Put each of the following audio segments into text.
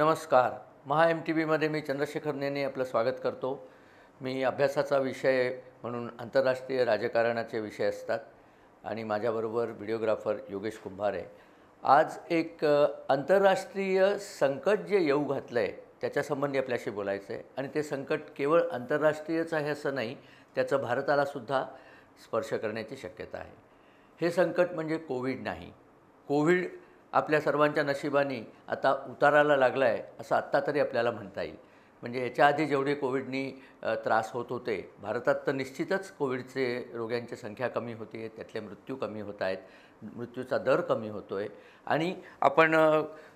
नमस्कार महा M T व्हीमध्ये मी चंद्रशेखर नेने आपलं स्वागत करतो मी अभ्यासाचा विषय म्हणून आंतरराष्ट्रीय राजकारणाचे विषय असतात आणि माझ्याबरोबर व्हिडिओग्राफर योगेश कुंभार आहे आज एक आंतरराष्ट्रीय संकट जे येऊ घातलं आहे त्याच्यासंबंधी आपल्याशी बोलायचं आहे आणि ते संकट केवळ आंतरराष्ट्रीयच आहे असं नाही त्याचं भारतालासुद्धा स्पर्श करण्याची शक्यता आहे हे संकट म्हणजे कोविड नाही कोविड आपल्या सर्वांच्या नशिबाने आता उताराला लागला आहे असं आत्ता तरी आपल्याला म्हणता येईल म्हणजे याच्या आधी जेवढे कोविडनी त्रास होत होते भारतात तर निश्चितच कोविडचे रोग्यांची संख्या कमी होते त्यातले मृत्यू कमी होत आहेत मृत्यूचा दर कमी होतो आहे आणि आपण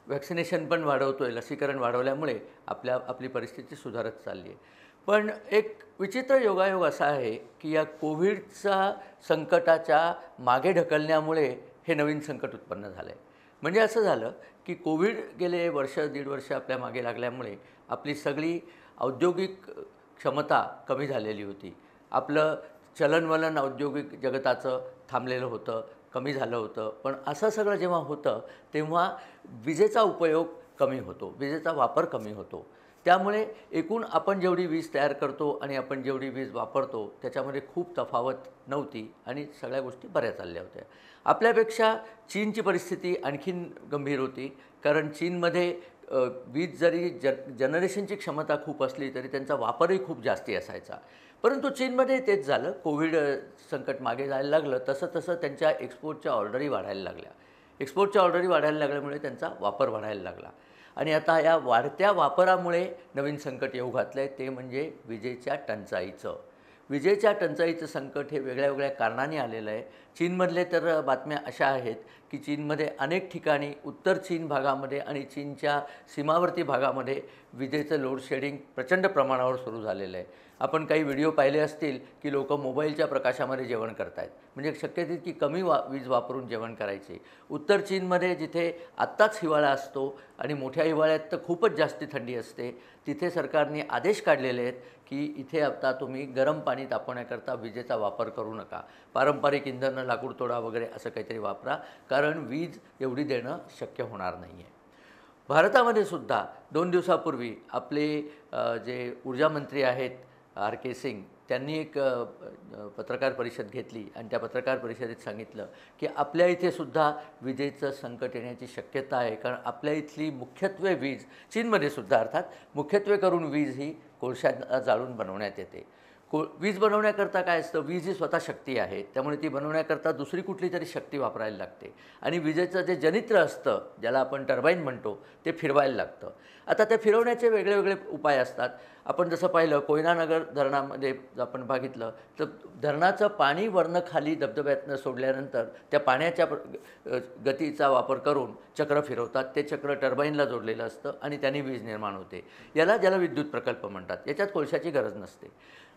वॅक्सिनेशन पण वाढवतो आहे लसीकरण वाढवल्यामुळे आपल्या आपली परिस्थिती सुधारत चालली आहे पण एक विचित्र योगायोग असा आहे की या कोविडचा संकटाच्या मागे ढकलण्यामुळे हे नवीन संकट उत्पन्न झालं आहे म्हणजे असं झालं की कोविड गेले वर्ष दीड वर्ष आपल्या मागे लागल्यामुळे आपली सगळी औद्योगिक क्षमता कमी झालेली होती आपलं चलनवलन औद्योगिक जगताचं थांबलेलं होतं कमी झालं होतं पण असं सगळं जेव्हा होतं तेव्हा विजेचा उपयोग कमी होतो विजेचा वापर कमी होतो त्यामुळे एकूण आपण जेवढी वीज तयार करतो आणि आपण जेवढी वीज वापरतो त्याच्यामध्ये खूप तफावत नव्हती आणि सगळ्या गोष्टी बऱ्या चालल्या होत्या आपल्यापेक्षा चीनची परिस्थिती आणखीन गंभीर होती कारण चीनमध्ये वीज जरी ज जनरेशनची क्षमता खूप असली तरी त्यांचा वापरही खूप जास्ती असायचा परंतु चीनमध्ये तेच झालं कोविड संकट मागे जायला लागलं तसं तसं त्यांच्या एक्सपोर्टच्या ऑर्डरही वाढायला लागल्या एक्सपोर्टच्या ऑर्डरही वाढायला लागल्यामुळे त्यांचा वापर वाढायला लागला आणि आता या वाढत्या वापरामुळे नवीन संकट येऊ घातलं आहे ते म्हणजे विजेच्या टंचाईचं विजेच्या टंचाईचं संकट हे वेगळ्या वेगळ्या कारणाने आलेलं आहे चीनमधले तर बातम्या अशा आहेत की चीनमध्ये अनेक ठिकाणी उत्तर चीन भागामध्ये आणि चीनच्या सीमावर्ती भागामध्ये विजेचं लोडशेडिंग प्रचंड प्रमाणावर सुरू झालेलं आहे आपण काही व्हिडिओ पाहिले असतील की लोक मोबाईलच्या प्रकाशामध्ये जेवण आहेत म्हणजे शक्य तितकी कमी वा वीज वापरून जेवण करायचे उत्तर चीनमध्ये जिथे आत्ताच हिवाळा असतो आणि मोठ्या हिवाळ्यात तर खूपच जास्ती थंडी असते तिथे सरकारने आदेश काढलेले आहेत की इथे आता तुम्ही गरम पाणी तापवण्याकरता विजेचा वापर करू नका पारंपरिक इंधनं लाकूडतोडा वगैरे असं काहीतरी वापरा कारण वीज एवढी देणं शक्य होणार नाही आहे भारतामध्ये सुद्धा दोन दिवसापूर्वी आपले जे ऊर्जामंत्री आहेत आर के सिंग त्यांनी एक पत्रकार परिषद घेतली आणि त्या पत्रकार परिषदेत सांगितलं की आपल्या इथे सुद्धा विजेचं संकट येण्याची शक्यता आहे कारण आपल्या इथली मुख्यत्वे वीज चीनमध्ये सुद्धा अर्थात मुख्यत्वे करून वीज ही कोळशात जाळून बनवण्यात येते को वीज बनवण्याकरता काय असतं वीज ही स्वतः शक्ती आहे त्यामुळे ती बनवण्याकरता दुसरी कुठली तरी शक्ती वापरायला लागते आणि विजेचं जे जनित्र असतं ज्याला आपण टर्बाईन म्हणतो ते फिरवायला लागतं आता ते फिरवण्याचे वेगळे वेगळे उपाय असतात आपण जसं पाहिलं कोयनानगर धरणामध्ये आपण बघितलं तर धरणाचं पाणी वरनं खाली धबधब्यातनं सोडल्यानंतर त्या पाण्याच्या गतीचा वापर करून चक्र फिरवतात ते चक्र टर्बाईनला जोडलेलं असतं आणि त्याने वीज निर्माण होते याला ज्याला विद्युत प्रकल्प म्हणतात याच्यात कोळशाची गरज नसते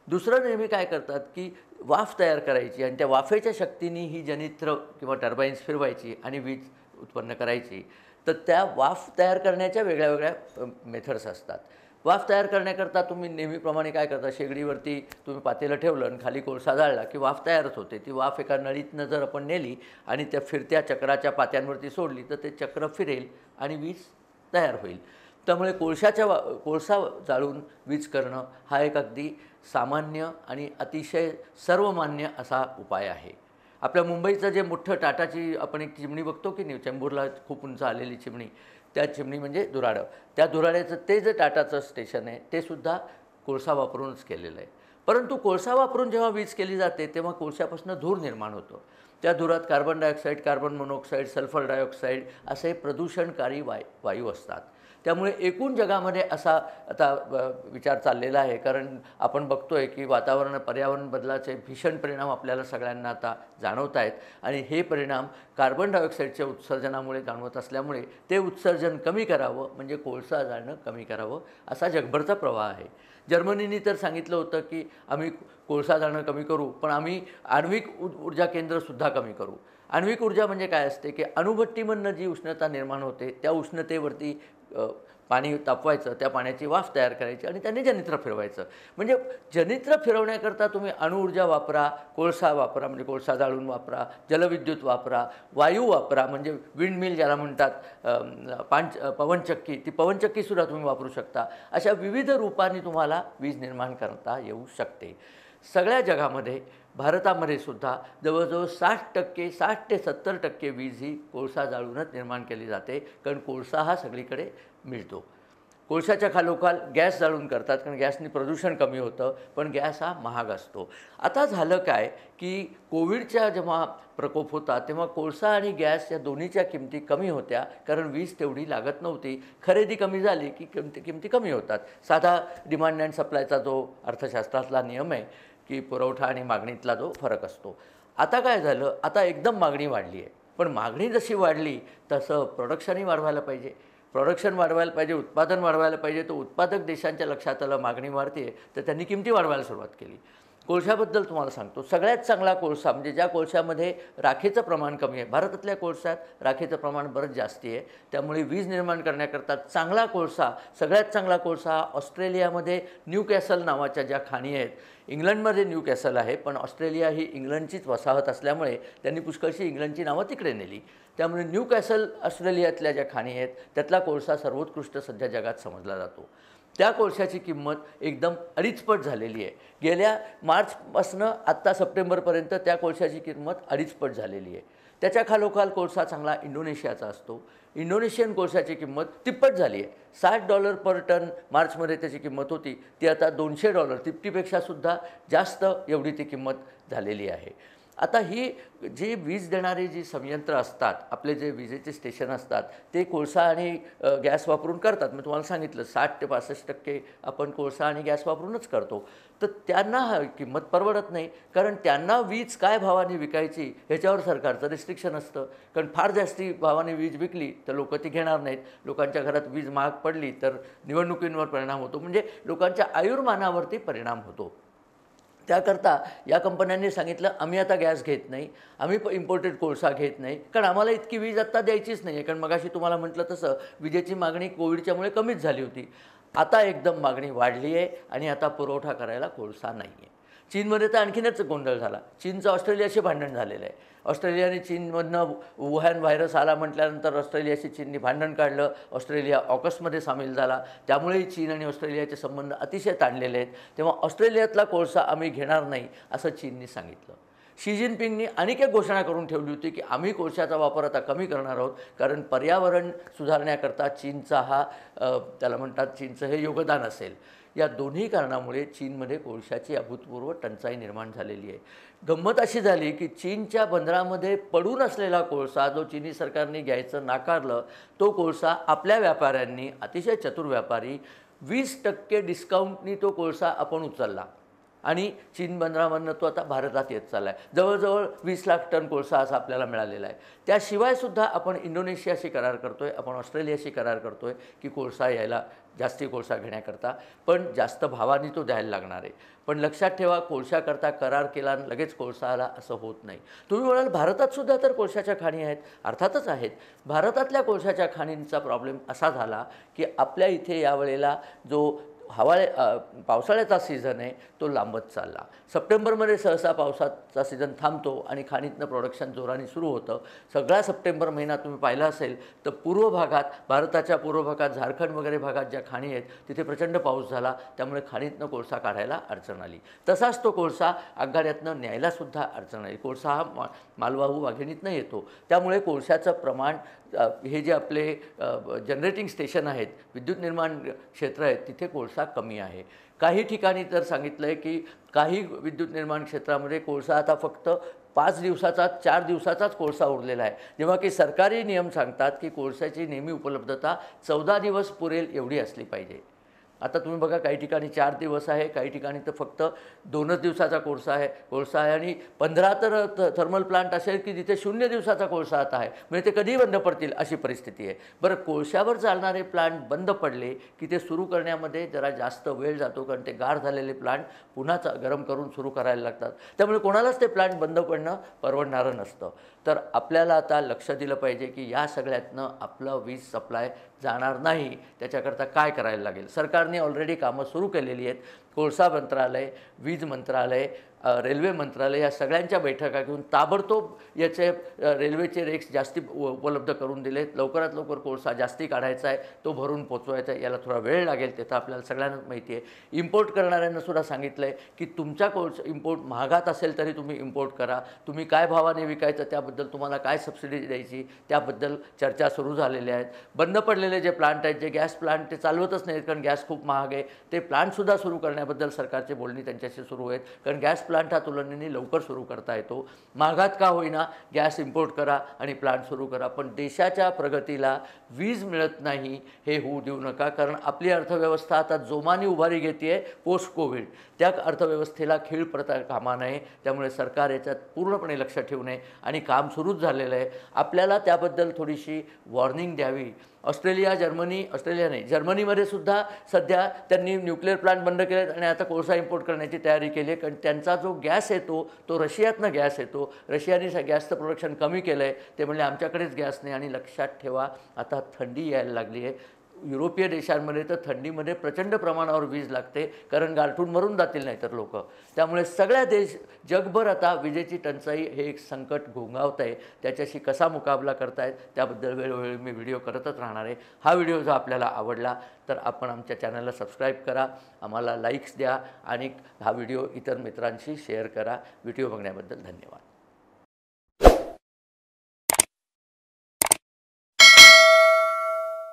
दुसरं नेहमी काय करतात की वाफ तयार करायची आणि त्या वाफेच्या शक्तीने ही जनित्र किंवा टर्बाईन्स फिरवायची आणि वीज उत्पन्न करायची तर त्या वाफ तयार करण्याच्या वेगळ्या वेगळ्या मेथड्स असतात वाफ तयार करण्याकरता तुम्ही नेहमीप्रमाणे काय करता शेगडीवरती तुम्ही पातेलं ठेवलं आणि खाली कोळसा जाळला की वाफ तयारच होते ती वाफ एका नळीतनं जर आपण नेली आणि त्या फिरत्या चक्राच्या पात्यांवरती सोडली तर ते चक्र फिरेल आणि वीज तयार होईल त्यामुळे कोळशाच्या वा कोळसा जाळून वीज करणं हा एक अगदी सामान्य आणि अतिशय सर्वमान्य असा उपाय आहे आपल्या मुंबईचं जे मोठं टाटाची आपण एक चिमणी बघतो की नाही चेंबूरला खूप उंच आलेली चिमणी त्या चिमणी म्हणजे दुराडं त्या दुराड्याचं ते जे टाटाचं स्टेशन आहे ते सुद्धा कोळसा वापरूनच केलेलं आहे परंतु कोळसा वापरून जेव्हा वीज केली जाते तेव्हा कोळशापासून धूर निर्माण होतो त्या धुरात carbon dioxide carbon monoxide sulphur dioxide असे प्रदूषणकारी वाय वायू असतात त्यामुळे एकूण जगामध्ये असा आता विचार चाललेला आहे कारण आपण बघतोय की वातावरण पर्यावरण बदलाचे भीषण परिणाम आपल्याला सगळ्यांना आता जाणवत आहेत आणि हे परिणाम कार्बन डायऑक्साईडच्या उत्सर्जनामुळे जाणवत असल्यामुळे ते उत्सर्जन कमी करावं म्हणजे कोळसा जाळणं कमी करावं असा जगभरचा प्रवाह आहे जर्मनीने तर सांगितलं होतं की आम्ही कोळसा जाळणं कमी करू पण आम्ही आण्विक ऊर्जा केंद्रसुद्धा कमी करू आण्विक ऊर्जा म्हणजे काय असते की अणुभट्टीमधनं जी उष्णता निर्माण होते त्या उष्णतेवरती पाणी तापवायचं त्या पाण्याची वाफ तयार करायची आणि त्याने जनित्र फिरवायचं म्हणजे जनित्र फिरवण्याकरता तुम्ही अणुऊर्जा वापरा कोळसा वापरा म्हणजे कोळसा जाळून वापरा जलविद्युत वापरा वायू वापरा म्हणजे विंडमिल ज्याला म्हणतात पांच पवनचक्की ती पवनचक्कीसुद्धा तुम्ही वापरू शकता अशा विविध रूपांनी तुम्हाला वीज निर्माण करता येऊ शकते सगळ्या जगामध्ये भारतामध्ये सुद्धा जवळजवळ साठ टक्के साठ ते सत्तर टक्के वीज ही कोळसा जाळूनच निर्माण केली जाते कारण कोळसा हा सगळीकडे मिळतो कोळशाच्या खालोखाल गॅस जाळून करतात कारण गॅसने प्रदूषण कमी होतं पण गॅस हा महाग असतो आता झालं काय की कोविडच्या जेव्हा प्रकोप होता तेव्हा कोळसा आणि गॅस या दोन्हीच्या किमती कमी होत्या कारण वीज तेवढी लागत नव्हती खरेदी कमी झाली की किमती किमती कमी होतात साधा डिमांड अँड सप्लायचा जो अर्थशास्त्रातला नियम आहे की पुरवठा आणि मागणीतला जो फरक असतो आता काय झालं आता एकदम मागणी वाढली आहे पण मागणी जशी वाढली तसं प्रोडक्शनही वाढवायला पाहिजे प्रोडक्शन वाढवायला पाहिजे उत्पादन वाढवायला पाहिजे तो उत्पादक देशांच्या लक्षात आलं मागणी वाढते तर त्यांनी किमती वाढवायला सुरुवात केली कोळशाबद्दल तुम्हाला सांगतो सगळ्यात चांगला कोळसा म्हणजे ज्या कोळशामध्ये राखेचं प्रमाण कमी आहे भारतातल्या कोळशात राखेचं प्रमाण बरंच जास्ती आहे त्यामुळे वीज निर्माण करण्याकरता चांगला कोळसा सगळ्यात चांगला कोळसा ऑस्ट्रेलियामध्ये न्यू कॅसल नावाच्या ज्या खाणी आहेत इंग्लंडमध्ये न्यू कॅसल आहे पण ऑस्ट्रेलिया ही इंग्लंडचीच वसाहत असल्यामुळे त्यांनी पुष्कळशी इंग्लंडची नावं तिकडे नेली त्यामुळे न्यू कॅसल ऑस्ट्रेलियातल्या ज्या खाणी आहेत त्यातला कोळसा सर्वोत्कृष्ट सध्या जगात समजला जातो त्या कोळशाची किंमत एकदम अडीचपट झालेली आहे गेल्या मार्चपासनं आत्ता सप्टेंबरपर्यंत त्या कोळशाची किंमत अडीचपट झालेली आहे त्याच्या खालोखाल कोळसा चांगला इंडोनेशियाचा असतो इंडोनेशियन कोळशाची किंमत तिप्पट झाली आहे साठ डॉलर पर टन मार्चमध्ये त्याची किंमत होती ती आता दोनशे डॉलर सुद्धा जास्त एवढी ती किंमत झालेली आहे आता ही जी वीज देणारे जी संयंत्र असतात आपले जे विजेचे स्टेशन असतात ते कोळसा आणि गॅस वापरून करतात मी तुम्हाला सांगितलं साठ ते पासष्ट टक्के आपण कोळसा आणि गॅस वापरूनच करतो तर त्यांना किंमत परवडत नाही कारण त्यांना वीज काय भावाने विकायची ह्याच्यावर सरकारचं रिस्ट्रिक्शन असतं कारण फार जास्ती भावाने वीज विकली तर लोक ती घेणार नाहीत लोकांच्या घरात वीज महाग पडली तर निवडणुकींवर परिणाम होतो म्हणजे लोकांच्या आयुर्मानावरती परिणाम होतो त्याकरता या कंपन्यांनी सांगितलं आम्ही आता गॅस घेत नाही आम्ही प इम्पोर्टेड कोळसा घेत नाही कारण आम्हाला इतकी वीज आत्ता द्यायचीच नाही आहे कारण मगाशी तुम्हाला म्हटलं तसं विजेची मागणी कोविडच्यामुळे कमीच झाली होती आता एकदम मागणी वाढली आहे आणि आता पुरवठा करायला कोळसा नाही आहे चीनमध्ये तर आणखीनच गोंधळ झाला चीनचं ऑस्ट्रेलियाशी भांडण झालेलं आहे ऑस्ट्रेलियाने चीनमधनं वुहॅन व्हायरस आला म्हटल्यानंतर ऑस्ट्रेलियाशी चीनने भांडण काढलं ऑस्ट्रेलिया ऑगस्टमध्ये सामील झाला त्यामुळेही चीन आणि ऑस्ट्रेलियाचे संबंध अतिशय ताणलेले आहेत तेव्हा ऑस्ट्रेलियातला कोळसा आम्ही घेणार नाही असं चीनने सांगितलं शी जिनपिंगनी अनेक एक घोषणा करून ठेवली होती की आम्ही कोळशाचा वापर आता कमी करणार आहोत कारण पर्यावरण सुधारण्याकरता चीनचा हा त्याला म्हणतात चीनचं हे योगदान असेल या दोन्ही कारणामुळे चीनमध्ये कोळशाची अभूतपूर्व टंचाई निर्माण झालेली आहे गंमत अशी झाली की चीनच्या बंदरामध्ये पडून असलेला कोळसा जो चीनी सरकारने घ्यायचं नाकारलं तो कोळसा आपल्या व्यापाऱ्यांनी अतिशय चतुर व्यापारी वीस टक्के डिस्काउंटनी तो कोळसा आपण उचलला आणि चीन बंदरामधनं तो आता भारतात येत चालला आहे जवळजवळ वीस लाख टन कोळसा असा आपल्याला मिळालेला आहे त्याशिवायसुद्धा आपण इंडोनेशियाशी करार करतो आहे आपण ऑस्ट्रेलियाशी करार करतो आहे की कोळसा यायला जास्ती कोळसा घेण्याकरता पण जास्त भावाने तो द्यायला लागणार आहे पण लक्षात ठेवा कोळशाकरता करार केला लगेच कोळसा आला असं होत नाही तुम्ही म्हणाल भारतातसुद्धा तर कोळशाच्या खाणी आहेत अर्थातच आहेत भारतातल्या कोळशाच्या खाणींचा प्रॉब्लेम असा झाला की आपल्या इथे यावेळेला जो हवाळे पावसाळ्याचा सीझन आहे तो लांबत चालला सप्टेंबरमध्ये सहसा पावसाचा सीझन थांबतो आणि खाणीतनं प्रोडक्शन जोराने सुरू होतं सगळा सप्टेंबर महिना तुम्ही पाहिला असेल तर पूर्व भागात भारताच्या पूर्व भागात झारखंड वगैरे भागात ज्या खाणी आहेत तिथे प्रचंड पाऊस झाला त्यामुळे खाणीतनं कोळसा काढायला अडचण आली तसाच तो कोळसा आगगाड्यातनं न्यायलासुद्धा अडचण आली कोळसा हा मा मालवाहू वाघिणीतनं येतो त्यामुळे कोळशाचं प्रमाण हे जे आपले जनरेटिंग स्टेशन आहेत विद्युत निर्माण क्षेत्र आहेत तिथे कोळसा कमी आहे काही ठिकाणी तर सांगितलं आहे की काही विद्युत निर्माण क्षेत्रामध्ये कोळसा आता फक्त पाच दिवसाचा चार दिवसाचाच कोळसा उरलेला आहे जेव्हा की सरकारी नियम सांगतात की कोळसाची नेहमी उपलब्धता चौदा दिवस पुरेल एवढी असली पाहिजे आता तुम्ही बघा काही ठिकाणी चार दिवस आहे काही ठिकाणी तर फक्त दोनच दिवसाचा कोळसा आहे कोळसा आहे आणि पंधरा तर थर्मल प्लांट असेल की जिथे शून्य दिवसाचा कोळसा आता आहे म्हणजे ते कधीही बंद पडतील अशी परिस्थिती आहे बरं कोळशावर चालणारे प्लांट बंद पडले की ते सुरू करण्यामध्ये जरा जास्त वेळ जातो कारण ते गार झालेले प्लांट पुन्हा गरम करून सुरू करायला लागतात त्यामुळे कोणालाच ते प्लांट बंद पडणं परवडणारं नसतं तर आपल्याला आता लक्ष दिलं पाहिजे की या सगळ्यातनं आपलं वीज सप्लाय जाणार नाही त्याच्याकरता काय करायला लागेल सरकारने ऑलरेडी कामं सुरू केलेली आहेत कोळसा मंत्रालय वीज मंत्रालय रेल्वे मंत्रालय या सगळ्यांच्या बैठका घेऊन ताबडतोब याचे रेल्वेचे रेक्स जास्ती उपलब्ध करून दिले लवकरात लवकर कोळसा जास्ती काढायचा आहे तो भरून पोचवायचा आहे याला थोडा वेळ लागेल त्याचा आपल्याला सगळ्यांना माहिती आहे इम्पोर्ट करणाऱ्यांना सुद्धा सांगितलं आहे की तुमचा कोळसा इम्पोर्ट महागात असेल तरी तुम्ही इम्पोर्ट करा तुम्ही काय भावाने विकायचं त्याबद्दल तुम्हाला काय सबसिडी द्यायची त्याबद्दल चर्चा सुरू झालेल्या आहेत बंद पडलेले जे प्लांट आहेत जे गॅस प्लांट ते चालवतच नाहीत कारण गॅस खूप महाग आहे ते प्लांटसुद्धा सुरू करण्याबद्दल सरकारचे बोलणी त्यांच्याशी सुरू आहेत कारण गॅस प्लांट प्लांट तुलनेने लवकर सुरू करता येतो मागात का होईना गॅस इम्पोर्ट करा आणि प्लांट सुरू करा पण देशाच्या प्रगतीला वीज मिळत नाही हे होऊ देऊ नका कारण आपली अर्थव्यवस्था आता जोमाने उभारी घेते आहे पोस्ट कोविड त्या अर्थव्यवस्थेला खेळ प्रता कामा नये त्यामुळे सरकार याच्यात पूर्णपणे लक्ष ठेवू नये आणि काम सुरूच झालेलं आहे आपल्याला त्याबद्दल थोडीशी वॉर्निंग द्यावी ऑस्ट्रेलिया जर्मनी ऑस्ट्रेलिया नाही जर्मनीमध्ये सुद्धा सध्या त्यांनी न्यूक्लिअर प्लांट बंद केले आहेत आणि आता कोळसा इम्पोर्ट करण्याची तयारी केली आहे कारण त्यांचा जो गॅस येतो तो रशियातनं गॅस येतो रशियाने गॅसचं प्रोडक्शन कमी केलं आहे ते म्हणजे आमच्याकडेच गॅस नाही आणि लक्षात ठेवा आता थंडी यायला लागली आहे युरोपीय देशांमध्ये तर थंडीमध्ये प्रचंड प्रमाणावर वीज लागते कारण गारठून मरून जातील नाहीतर लोक त्यामुळे सगळ्या देश जगभर आता विजेची टंचाई हे एक संकट घोंगावत आहे त्याच्याशी कसा मुकाबला करतायत त्याबद्दल वेळोवेळी मी व्हिडिओ करतच राहणार आहे हा व्हिडिओ जर आपल्याला आवडला तर आपण आमच्या चॅनलला सबस्क्राईब करा आम्हाला लाईक्स द्या आणि हा व्हिडिओ इतर मित्रांशी शेअर करा व्हिडिओ बघण्याबद्दल धन्यवाद